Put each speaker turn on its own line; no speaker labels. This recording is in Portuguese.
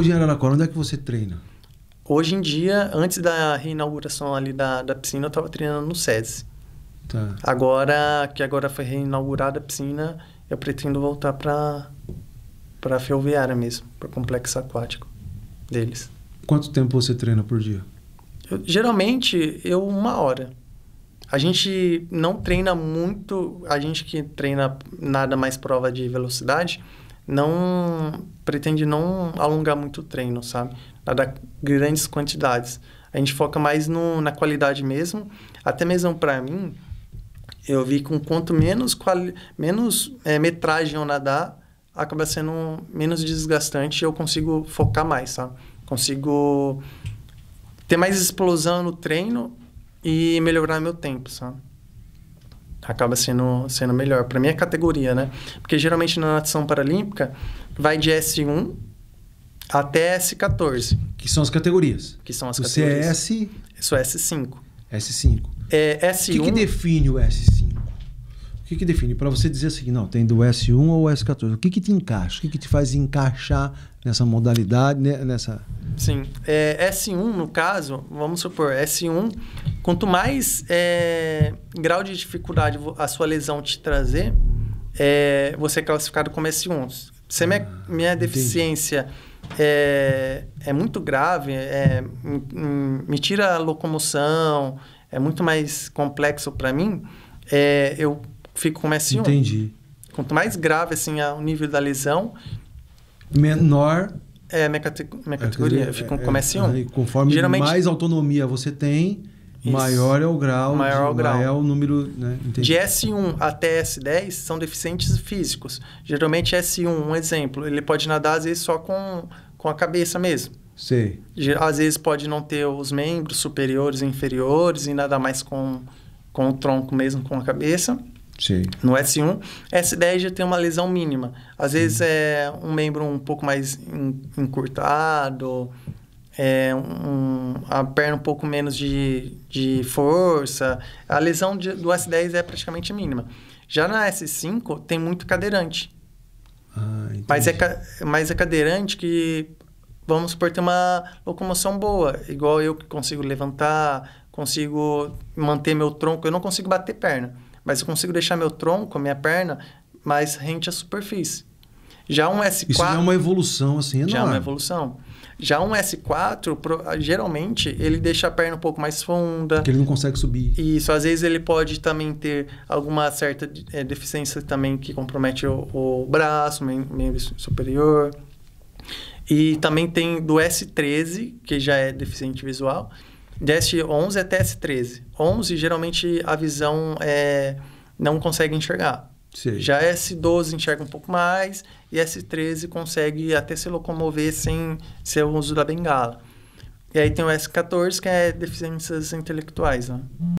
Hoje em Araraquara, onde é que você treina? Hoje em dia, antes da reinauguração ali da, da piscina, eu estava treinando no SESI. Tá. Agora, que agora foi reinaugurada a piscina, eu pretendo voltar para para ferroviária mesmo, para o complexo aquático deles. Quanto tempo você treina por dia? Eu, geralmente, eu uma hora. A gente não treina muito, a gente que treina nada mais prova de velocidade, não pretende não alongar muito o treino, sabe? Nada grandes quantidades. A gente foca mais no, na qualidade mesmo. Até mesmo para mim, eu vi com quanto menos, quali, menos é, metragem eu nadar, acaba sendo menos desgastante e eu consigo focar mais, sabe? Consigo ter mais explosão no treino e melhorar meu tempo, sabe? acaba sendo, sendo melhor. Para é categoria, né? Porque geralmente na natação paralímpica vai de S1 até S14. Que são as categorias. Que são as o categorias. CS... Isso é S5. S5. É, S1... O que, que define o S5? O que, que define? Para você dizer assim, não, tem do S1 ou S14. O que, que te encaixa? O que, que te faz encaixar nessa modalidade, né, nessa... Sim. É, S1, no caso, vamos supor, S1, quanto mais... É grau de dificuldade a sua lesão te trazer, é, você é classificado como S1. Se minha, ah, minha deficiência é, é, muito grave, é, é me tira a locomoção, é muito mais complexo para mim, é, eu fico com S1. Entendi. Quanto mais grave assim, a, o nível da lesão... Menor... É, minha, minha é, categoria, eu fico é, com S1. conforme Geralmente, mais autonomia você tem isso. Maior é o grau. Maior é o grau. é o número. Né? De S1 até S10 são deficientes físicos. Geralmente, S1, um exemplo, ele pode nadar às vezes só com, com a cabeça mesmo. Sim. Às vezes pode não ter os membros superiores e inferiores e nadar mais com, com o tronco mesmo, com a cabeça. Sim. No S1. S10 já tem uma lesão mínima. Às vezes hum. é um membro um pouco mais encurtado, é, um, a perna um pouco menos de, de força. A lesão de, do S10 é praticamente mínima. Já na S5 tem muito cadeirante. Ah, mas, é, mas é cadeirante que, vamos supor, tem uma locomoção boa. Igual eu que consigo levantar, consigo manter meu tronco. Eu não consigo bater perna, mas eu consigo deixar meu tronco, minha perna, mais rente à superfície. Já um S4. Isso é uma evolução assim, enorme. Já é uma evolução. Já um S4, geralmente, ele deixa a perna um pouco mais funda. Porque ele não consegue subir. Isso, às vezes ele pode também ter alguma certa é, deficiência também que compromete o, o braço, meio, superior. E também tem do S13, que já é deficiente visual, de S11 até S13. 11, geralmente, a visão é, não consegue enxergar. Sim. Já S12 enxerga um pouco mais e S13 consegue até se locomover sem ser o uso da bengala. E aí tem o S14, que é deficiências intelectuais, né?